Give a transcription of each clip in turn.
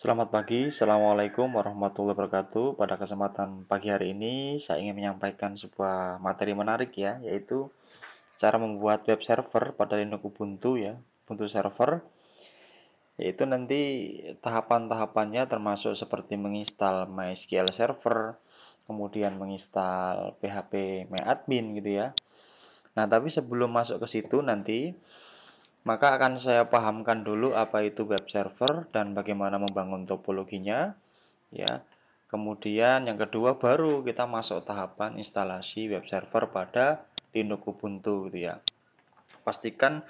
Selamat pagi, Assalamualaikum warahmatullahi wabarakatuh. Pada kesempatan pagi hari ini, saya ingin menyampaikan sebuah materi menarik ya, yaitu cara membuat web server pada Linux Ubuntu ya, Ubuntu server. Yaitu nanti tahapan-tahapannya termasuk seperti menginstal MySQL server, kemudian menginstal PHP MyAdmin gitu ya. Nah, tapi sebelum masuk ke situ nanti maka akan saya pahamkan dulu apa itu web server dan bagaimana membangun topologinya, ya. Kemudian yang kedua baru kita masuk tahapan instalasi web server pada Linux Ubuntu gitu ya. Pastikan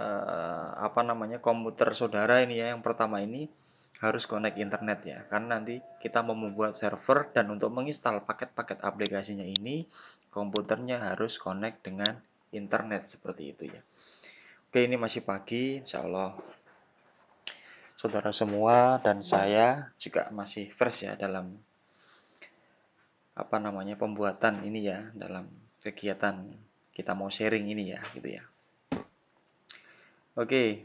eh, apa namanya komputer saudara ini ya yang pertama ini harus connect internet ya karena nanti kita mau membuat server dan untuk menginstal paket-paket aplikasinya ini komputernya harus connect dengan internet seperti itu ya. Oke, ini masih pagi, insya Allah. Saudara semua dan saya juga masih fresh ya dalam apa namanya pembuatan ini ya, dalam kegiatan kita mau sharing ini ya, gitu ya. Oke,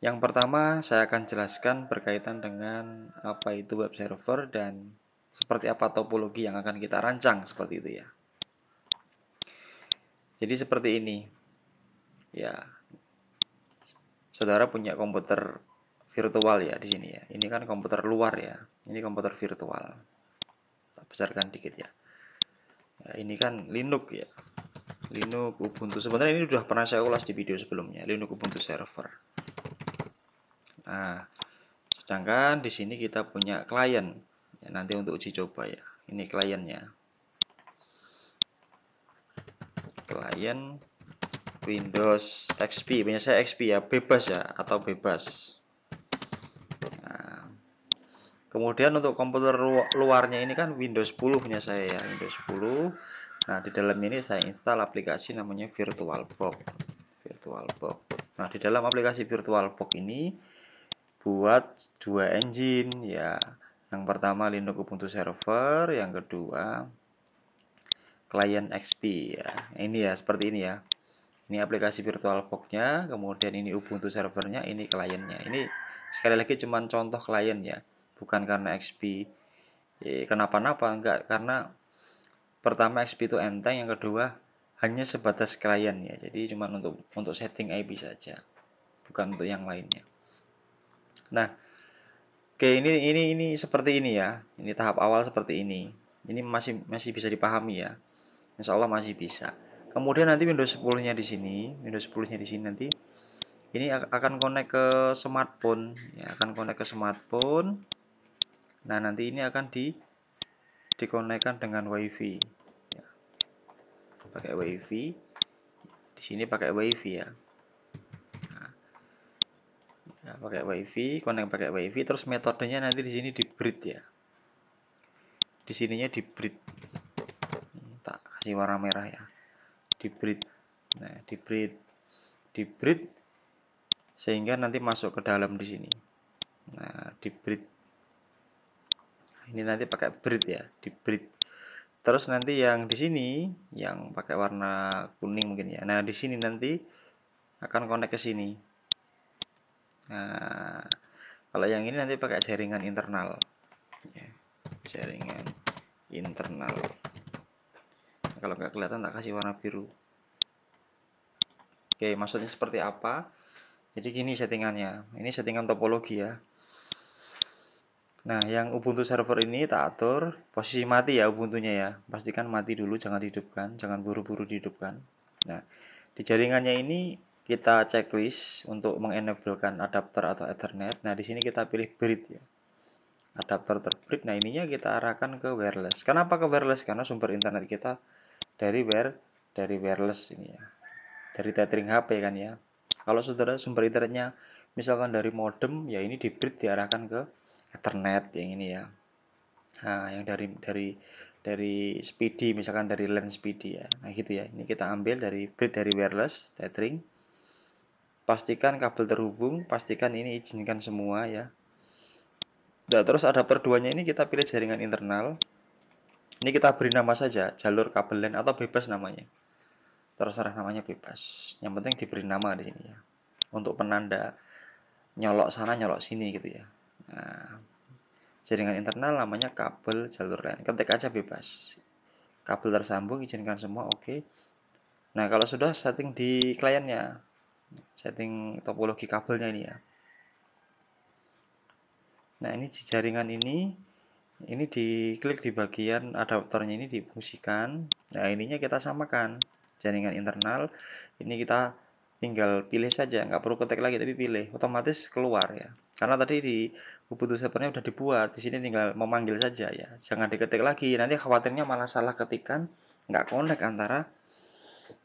yang pertama saya akan jelaskan berkaitan dengan apa itu web server dan seperti apa topologi yang akan kita rancang seperti itu ya. Jadi seperti ini. Ya, saudara punya komputer virtual ya di sini ya. Ini kan komputer luar ya. Ini komputer virtual. Kita besarkan dikit ya. ya. Ini kan Linux ya. Linux Ubuntu. Sebenarnya ini sudah pernah saya ulas di video sebelumnya. Linux Ubuntu Server. Nah, sedangkan di sini kita punya klien. Ya, nanti untuk uji coba ya. Ini kliennya. Klien Windows XP punya saya XP ya bebas ya atau bebas nah. kemudian untuk komputer luarnya ini kan Windows 10 punya saya ya Windows 10 nah di dalam ini saya install aplikasi namanya VirtualBox VirtualBox nah di dalam aplikasi VirtualBox ini buat dua engine ya yang pertama Linux Ubuntu Server yang kedua client XP ya ini ya seperti ini ya ini aplikasi virtual nya kemudian ini Ubuntu servernya, ini kliennya. Ini sekali lagi cuman contoh klien ya, bukan karena XP kenapa-napa, enggak karena pertama XP itu enteng, yang kedua hanya sebatas klien ya. Jadi cuman untuk untuk setting IP saja, bukan untuk yang lainnya. Nah, oke ini ini ini seperti ini ya. Ini tahap awal seperti ini. Ini masih masih bisa dipahami ya. Insya Allah masih bisa kemudian nanti Windows 10 nya di sini Windows 10 nya di sini nanti ini akan connect ke smartphone ya, akan connect ke smartphone nah nanti ini akan di dikonekkan dengan wifi ya. pakai wifi di sini pakai wifi ya, nah. ya pakai wifi connect pakai wifi terus metodenya nanti di sini di bridge ya di sininya di bridge. Hmm, tak kasih warna merah ya dibreed, nah dibreed, dibreed sehingga nanti masuk ke dalam di sini nah dibreed, nah, ini nanti pakai breed ya dibreed, terus nanti yang di sini yang pakai warna kuning mungkin ya nah di sini nanti akan connect ke sini nah kalau yang ini nanti pakai jaringan internal ya, jaringan internal kalau nggak kelihatan tak kasih warna biru oke maksudnya seperti apa jadi gini settingannya ini settingan topologi ya nah yang Ubuntu server ini tak atur posisi mati ya Ubuntu-nya ya pastikan mati dulu jangan dihidupkan jangan buru-buru dihidupkan nah di jaringannya ini kita checklist untuk mengenablekan adapter atau Ethernet. Nah, di sini kita pilih bridge ya. Adapter terbrit Nah, ininya kita arahkan ke wireless. Kenapa ke wireless? Karena sumber internet kita dari wire dari wireless ini ya dari tethering HP kan ya kalau saudara sumber internetnya misalkan dari modem ya ini di bridge diarahkan ke Ethernet yang ini ya nah yang dari dari dari speedy misalkan dari LAN speedy ya nah gitu ya ini kita ambil dari bridge dari wireless tethering pastikan kabel terhubung pastikan ini izinkan semua ya nah, terus adapter duanya ini kita pilih jaringan internal ini kita beri nama saja, jalur kabel LAN atau bebas namanya. Terserah namanya bebas. Yang penting diberi nama di sini ya. Untuk penanda nyolok sana, nyolok sini gitu ya. Nah, jaringan internal namanya kabel jalur LAN. Ketik aja bebas. Kabel tersambung, izinkan semua, oke. Okay. Nah, kalau sudah setting di kliennya, setting topologi kabelnya ini ya. Nah, ini di jaringan ini ini diklik di bagian adaptornya ini difungsikan nah ininya kita samakan jaringan internal ini kita tinggal pilih saja nggak perlu ketik lagi tapi pilih otomatis keluar ya karena tadi di Ubuntu servernya udah dibuat di sini tinggal memanggil saja ya jangan diketik lagi nanti khawatirnya malah salah ketikan nggak connect antara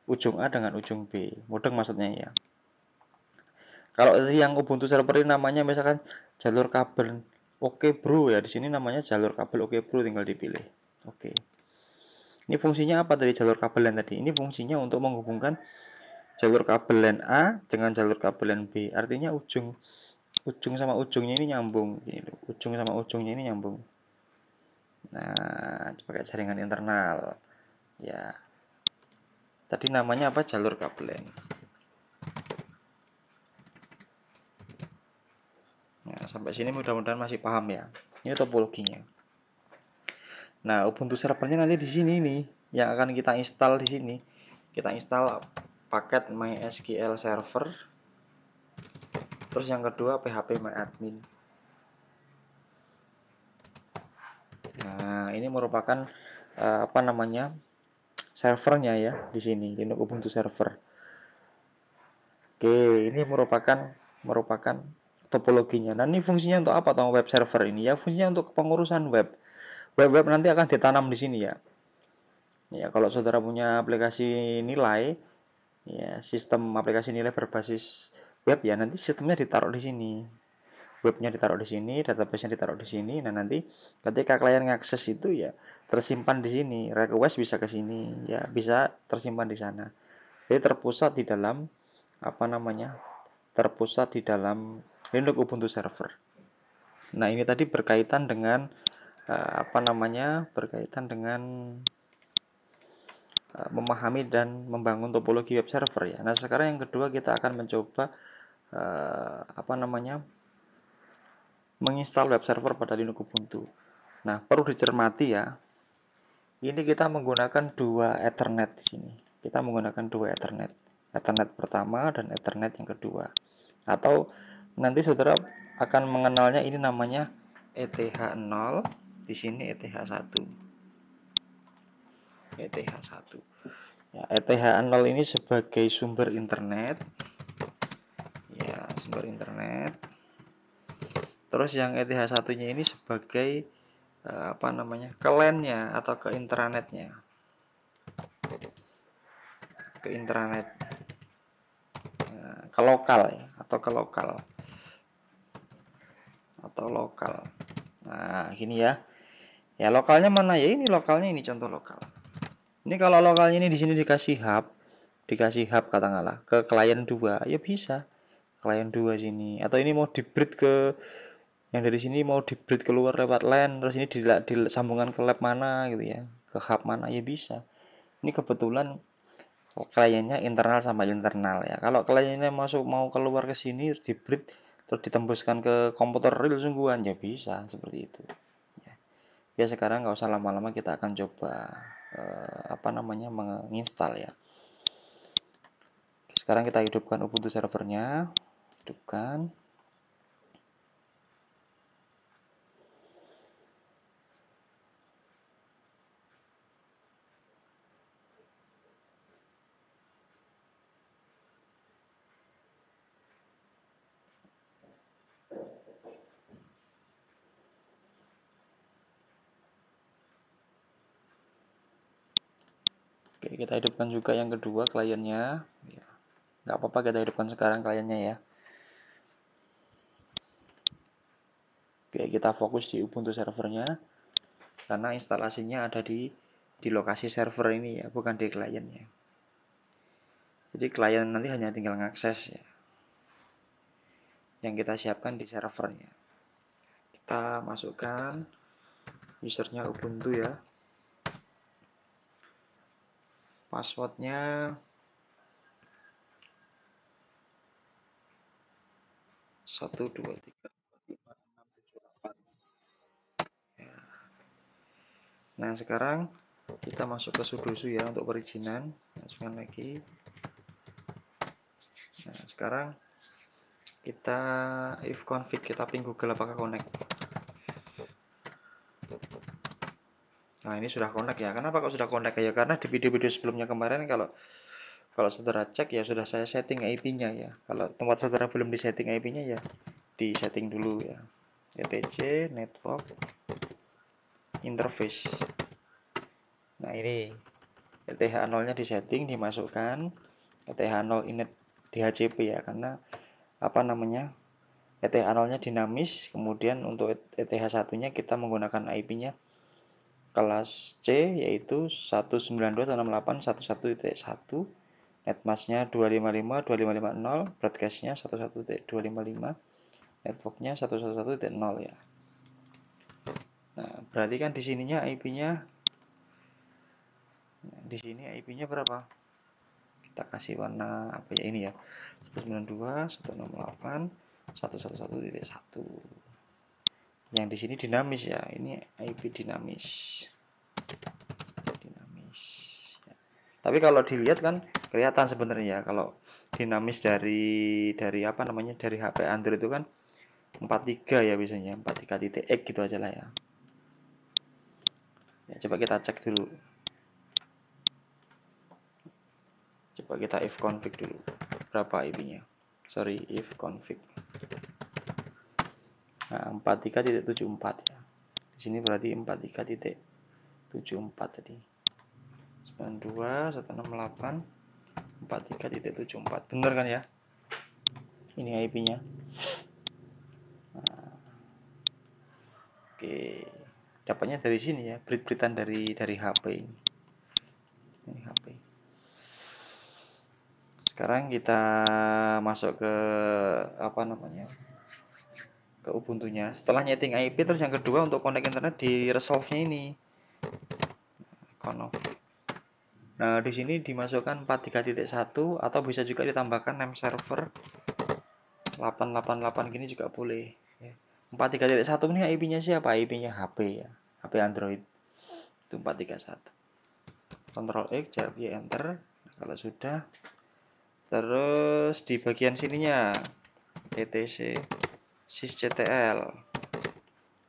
ujung A dengan ujung B mudeng maksudnya ya kalau yang Ubuntu server ini namanya misalkan jalur kabel Oke okay Bro ya. Di sini namanya jalur kabel Oke okay Bro tinggal dipilih. Oke. Okay. Ini fungsinya apa dari jalur kabel LAN tadi? Ini fungsinya untuk menghubungkan jalur kabel LAN A dengan jalur kabel LAN B. Artinya ujung ujung sama ujungnya ini nyambung gini Ujung sama ujungnya ini nyambung. Nah, pakai jaringan internal. Ya. Tadi namanya apa? Jalur kabel LAN. Nah, sampai sini mudah-mudahan masih paham ya. Ini topologinya. Nah, Ubuntu servernya nanti di sini nih yang akan kita install di sini. Kita install paket MySQL server. Terus yang kedua PHP MyAdmin. Nah, ini merupakan uh, apa namanya? servernya ya di sini Linux Ubuntu server. Oke, ini merupakan merupakan topologinya. Nah, ini fungsinya untuk apa Tahu web server ini? Ya, fungsinya untuk kepengurusan web. Web-web nanti akan ditanam di sini ya. Ya, kalau saudara punya aplikasi nilai, ya sistem aplikasi nilai berbasis web ya nanti sistemnya ditaruh di sini. Webnya ditaruh di sini, database-nya ditaruh di sini. Nah, nanti ketika klien mengakses itu ya tersimpan di sini. Request bisa ke sini, ya bisa tersimpan di sana. Jadi terpusat di dalam apa namanya? Terpusat di dalam Linux Ubuntu Server. Nah, ini tadi berkaitan dengan uh, apa namanya? berkaitan dengan uh, memahami dan membangun topologi web server ya. Nah, sekarang yang kedua kita akan mencoba uh, apa namanya? menginstal web server pada Linux Ubuntu. Nah, perlu dicermati ya. Ini kita menggunakan dua Ethernet di sini. Kita menggunakan dua Ethernet. Ethernet pertama dan Ethernet yang kedua. Atau nanti saudara akan mengenalnya ini namanya ETH0 di sini ETH1 ETH1 ya, ETH0 ini sebagai sumber internet ya sumber internet terus yang ETH1 nya ini sebagai eh, apa namanya ke lan atau ke intranetnya ke intranet ya, ke lokal ya atau ke lokal atau lokal. Nah, ini ya. Ya, lokalnya mana ya? Ini lokalnya ini contoh lokal. Ini kalau lokalnya ini di sini dikasih hub, dikasih hub katakanlah ke klien 2, ya bisa. Klien 2 sini atau ini mau di bridge ke yang dari sini mau di keluar lewat LAN, terus ini sambungan ke lab mana gitu ya, ke hub mana ya bisa. Ini kebetulan kliennya internal sama internal ya. Kalau kliennya masuk mau keluar ke sini di bridge terus ditembuskan ke komputer real sungguhan ya bisa seperti itu ya, ya sekarang nggak usah lama-lama kita akan coba eh, apa namanya menginstal ya sekarang kita hidupkan Ubuntu servernya hidupkan Oke, kita hidupkan juga yang kedua kliennya. Ya, nggak apa-apa kita hidupkan sekarang kliennya ya. Oke, kita fokus di Ubuntu servernya. Karena instalasinya ada di di lokasi server ini ya, bukan di kliennya. Jadi klien nanti hanya tinggal mengakses ya. Yang kita siapkan di servernya. Kita masukkan usernya Ubuntu ya passwordnya satu dua tiga empat enam tujuh delapan. Ya. nah sekarang kita masuk ke sudosu ya untuk perizinan masukkan lagi nah sekarang kita if config kita ping google apakah connect Nah ini sudah connect ya. Kenapa kok sudah connect ya? Karena di video-video sebelumnya kemarin kalau kalau saudara cek ya sudah saya setting IP-nya ya. Kalau tempat saudara belum di setting IP-nya ya di setting dulu ya. ETC network interface. Nah ini ETH 0 nya disetting dimasukkan ETH 0 init DHCP ya karena apa namanya ETH 0 nya dinamis kemudian untuk ETH 1 nya kita menggunakan IP nya kelas C yaitu 192.168.1.1 netmasknya 255.255.0 broadcastnya 11.255 networknya 111.0 ya nah berarti kan di sininya IP-nya di sini IP-nya berapa kita kasih warna apa ya ini ya 192.168.1.1.1 yang di sini dinamis ya ini IP dinamis dinamis ya. tapi kalau dilihat kan kelihatan sebenarnya ya. kalau dinamis dari dari apa namanya dari HP Android itu kan 43 ya biasanya 43 titik gitu aja lah ya. ya coba kita cek dulu coba kita if config dulu berapa IP nya sorry if config Nah, 43.74 ya. Di sini berarti 43.74 tadi. 92 168 43.74. Benar kan ya? Ini IP-nya. Nah. Oke, dapatnya dari sini ya, berit-beritan dari dari HP ini. Ini HP. Sekarang kita masuk ke apa namanya? ke Ubuntu-nya. Setelah nyeting IP, terus yang kedua untuk connect internet di resolve-nya ini. Konof. Nah, di sini dimasukkan 43.1 atau bisa juga ditambahkan name server 888 gini juga boleh. 43.1 ya. ini IP-nya siapa? IP-nya HP ya. HP Android. Itu 431. Ctrl X, jawab ya enter. Nah, kalau sudah terus di bagian sininya TTC sysctl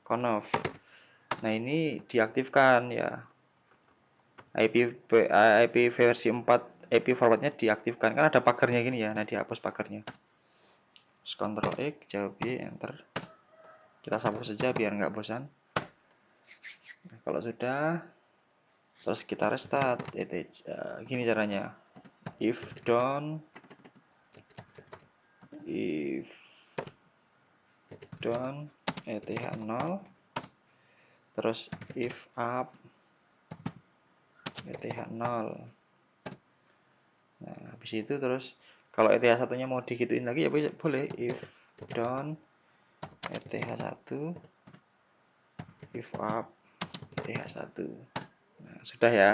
conf nah ini diaktifkan ya IP IP versi 4 IP formatnya diaktifkan kan ada pagernya gini ya nah dihapus pagernya Ctrl X jawab Y enter kita sambung saja biar nggak bosan nah, kalau sudah terus kita restart it, uh, gini caranya if down if down ETH 0 terus if up ETH 0 nah habis itu terus kalau ETH satunya mau digituin lagi ya boleh if down ETH 1 if up ETH 1 nah sudah ya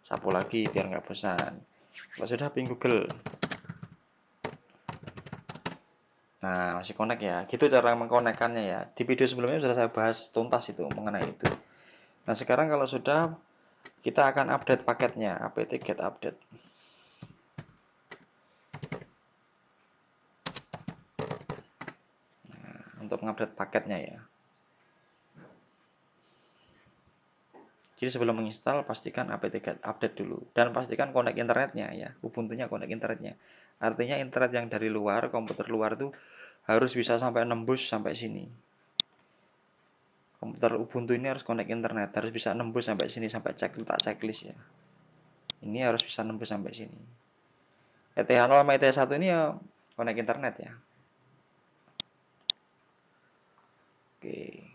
sapu lagi biar nggak bosan kalau sudah ping Google Nah, masih connect ya. Gitu cara mengkonekannya ya. Di video sebelumnya sudah saya bahas tuntas itu mengenai itu. Nah, sekarang kalau sudah kita akan update paketnya, apt get update. Nah, untuk mengupdate paketnya ya. Jadi sebelum menginstal pastikan apt update dulu dan pastikan connect internetnya ya, Ubuntu-nya connect internetnya. Artinya internet yang dari luar, komputer luar tuh harus bisa sampai nembus sampai sini. Komputer Ubuntu ini harus connect internet, harus bisa nembus sampai sini sampai cek tak checklist ya. Ini harus bisa nembus sampai sini. ETH0 sama ETH1 ini ya connect internet ya. Oke. Okay.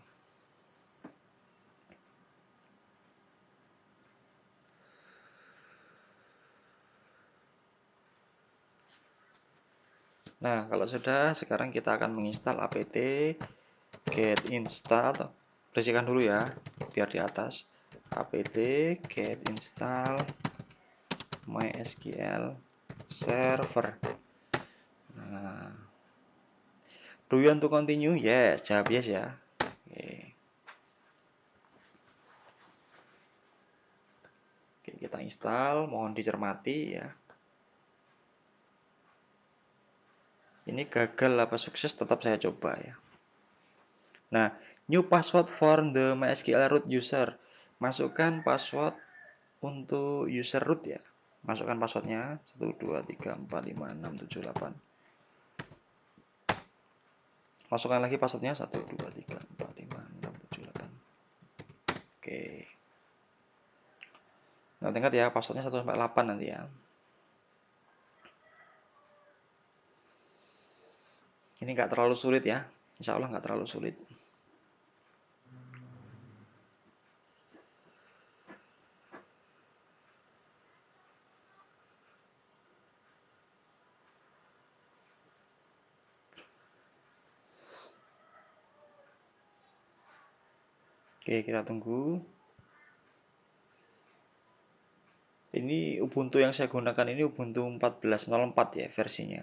Nah, kalau sudah, sekarang kita akan menginstal apt get install. Bersihkan dulu ya, biar di atas. apt get install mysql server. Nah, do you want to continue? Yes, jawab yes ya. Oke. Oke, kita install, mohon dicermati ya. ini gagal apa sukses tetap saya coba ya. Nah, new password for the MySQL root user. Masukkan password untuk user root ya. Masukkan passwordnya 1 2 3 4 5 6 7 8. Masukkan lagi passwordnya 1 2 3 4 5 6 7 8. Oke. Nah, tingkat ya passwordnya 1 sampai 8 nanti ya. Ini nggak terlalu sulit ya. Insya Allah nggak terlalu sulit. Oke, kita tunggu. Ini Ubuntu yang saya gunakan ini Ubuntu 14.04 ya versinya.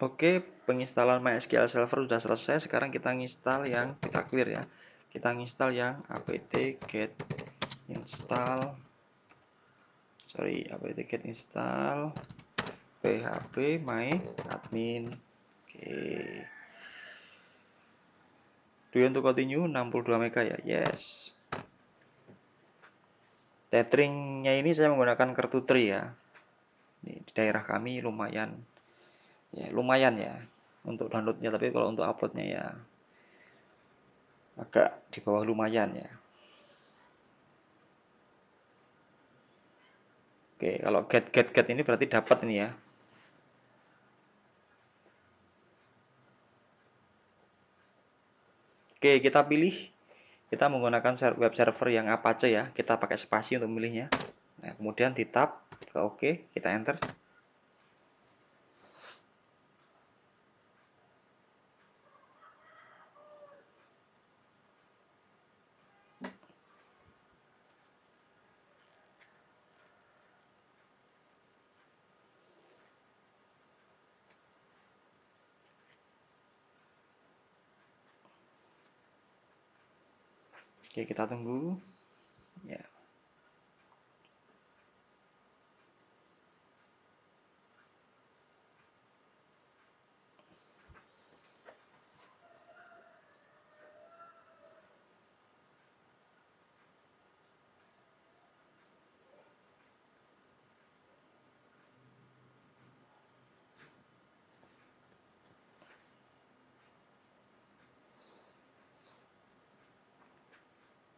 Oke, penginstalan MySQL Server sudah selesai. Sekarang kita install yang kita clear ya. Kita install yang apt get install sorry apt get install php my admin. Oke. Do you continue 62 MB ya? Yes. Tetringnya ini saya menggunakan kartu tri ya. Ini di daerah kami lumayan ya lumayan ya untuk downloadnya tapi kalau untuk uploadnya ya agak di bawah lumayan ya Oke, kalau get get get ini berarti dapat ini ya. Oke, kita pilih. Kita menggunakan web server yang Apache ya. Kita pakai spasi untuk memilihnya. Nah, kemudian di tab ke OK, kita enter. Oke, kita tunggu.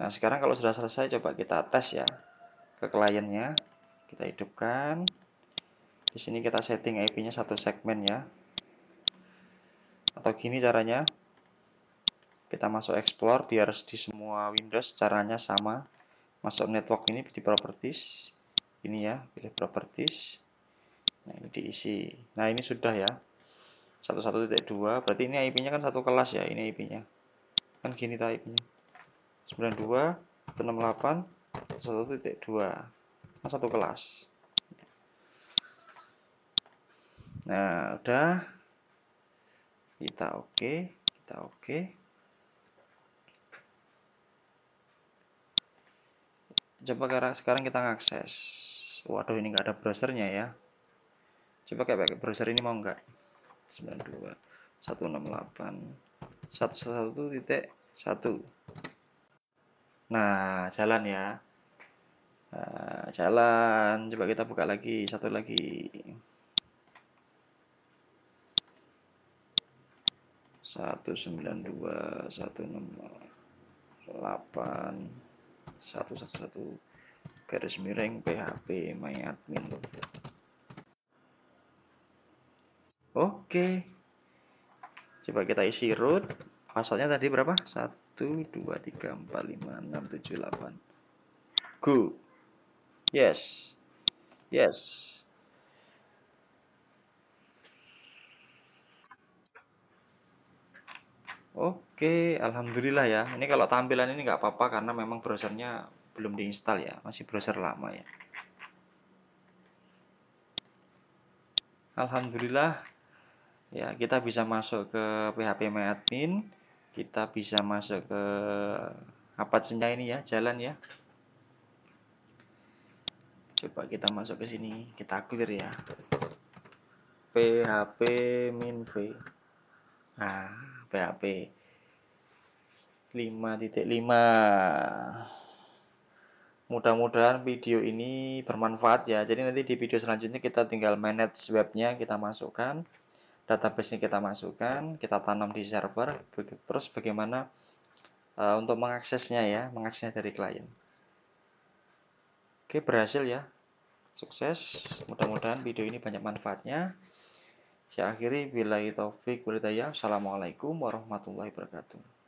Nah, sekarang kalau sudah selesai coba kita tes ya ke kliennya. Kita hidupkan. Di sini kita setting IP-nya satu segmen ya. Atau gini caranya. Kita masuk explore biar di semua Windows caranya sama. Masuk network ini di properties. Ini ya, pilih properties. Nah, ini diisi. Nah, ini sudah ya. 11.2 berarti ini IP-nya kan satu kelas ya, ini IP-nya. Kan gini tadi nya 92 168 1.2 satu kelas nah udah kita oke okay. kita oke okay. coba sekarang kita ngakses waduh ini nggak ada browsernya ya coba kayak pakai browser ini mau nggak 92 168 11.1 Nah, jalan ya. Uh, jalan. Coba kita buka lagi, satu lagi. satu sembilan dua satu enam delapan satu satu satu garis miring PHP my admin oke coba kita isi root passwordnya tadi berapa satu 1, 2, 3, 4, 5, 6, 7, 8 Go Yes Yes Oke, alhamdulillah ya. Ini kalau tampilan ini nggak apa-apa karena memang browsernya belum diinstal ya, masih browser lama ya. Alhamdulillah ya kita bisa masuk ke PHP My Admin kita bisa masuk ke apa senja ini ya jalan ya coba kita masuk ke sini kita clear ya php min v nah php 5.5 mudah-mudahan video ini bermanfaat ya jadi nanti di video selanjutnya kita tinggal manage webnya kita masukkan database ini kita masukkan, kita tanam di server, terus bagaimana eh, untuk mengaksesnya ya, mengaksesnya dari klien. Oke, berhasil ya. Sukses. Mudah-mudahan video ini banyak manfaatnya. Saya akhiri bila itu walhidayah. Assalamualaikum warahmatullahi wabarakatuh.